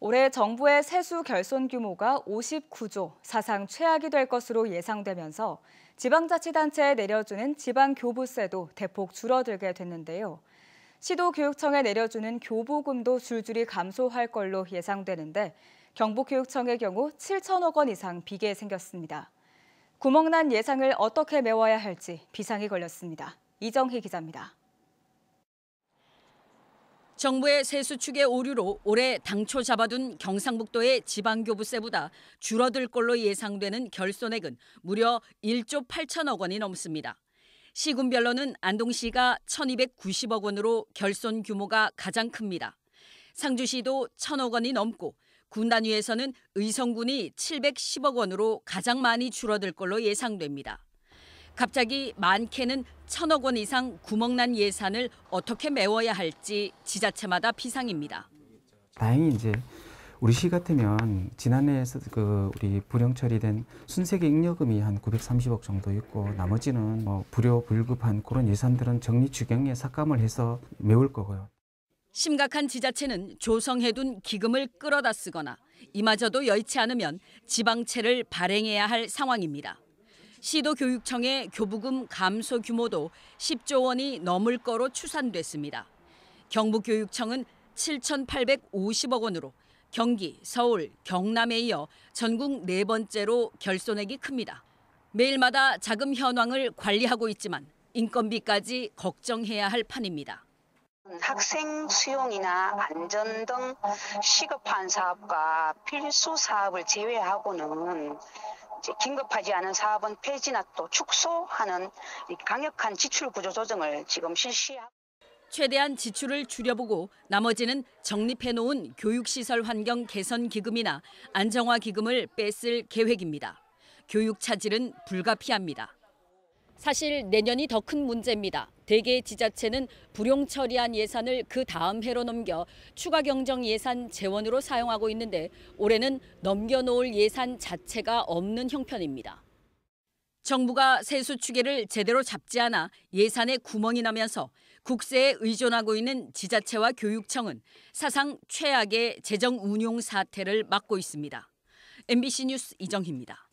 올해 정부의 세수 결손 규모가 59조, 사상 최악이 될 것으로 예상되면서 지방자치단체에 내려주는 지방교부세도 대폭 줄어들게 됐는데요. 시도교육청에 내려주는 교부금도 줄줄이 감소할 걸로 예상되는데 경북교육청의 경우 7천억 원 이상 비게 생겼습니다. 구멍난 예상을 어떻게 메워야 할지 비상이 걸렸습니다. 이정희 기자입니다. 정부의 세수축의 오류로 올해 당초 잡아둔 경상북도의 지방교부세보다 줄어들 걸로 예상되는 결손액은 무려 1조 8천억 원이 넘습니다. 시군별로는 안동시가 1,290억 원으로 결손 규모가 가장 큽니다. 상주시도 1천억 원이 넘고 군 단위에서는 의성군이 710억 원으로 가장 많이 줄어들 걸로 예상됩니다. 갑자기 많게는 천억 원 이상 구멍난 예산을 어떻게 메워야 할지 지자체마다 비상입니다 다행히 이제 우리 시 같으면 지난해에서 그 우리 불영 처리된 순세계 잉여금이 한 930억 정도 있고 나머지는 뭐 불효 불급한 그런 예산들은 정리 추경에 삭감을 해서 메울 거고요. 심각한 지자체는 조성해둔 기금을 끌어다 쓰거나 이마저도 여의치 않으면 지방채를 발행해야 할 상황입니다. 시도교육청의 교부금 감소 규모도 10조 원이 넘을 거로 추산됐습니다. 경북교육청은 7,850억 원으로 경기, 서울, 경남에 이어 전국 네 번째로 결손액이 큽니다. 매일마다 자금 현황을 관리하고 있지만 인건비까지 걱정해야 할 판입니다. 학생 수용이나 안전 등 시급한 사업과 필수 사업을 제외하고는 긴급하지 않은 사업은 폐지나 또 축소하는 강력한 지출 구조 조정을 지금 실시하고 최대한 지출을 줄여보고 나머지는 적립해놓은 교육시설 환경 개선 기금이나 안정화 기금을 뺏을 계획입니다. 교육 차질은 불가피합니다. 사실 내년이 더 큰 문제입니다. 대개 지자체는 불용 처리한 예산을 그 다음 해로 넘겨 추가 경정 예산 재원으로 사용하고 있는데 올해는 넘겨놓을 예산 자체가 없는 형편입니다. 정부가 세수 추계를 제대로 잡지 않아 예산에 구멍이 나면서 국세에 의존하고 있는 지자체와 교육청은 사상 최악의 재정 운용 사태를 맞고 있습니다. MBC 뉴스 이정희입니다.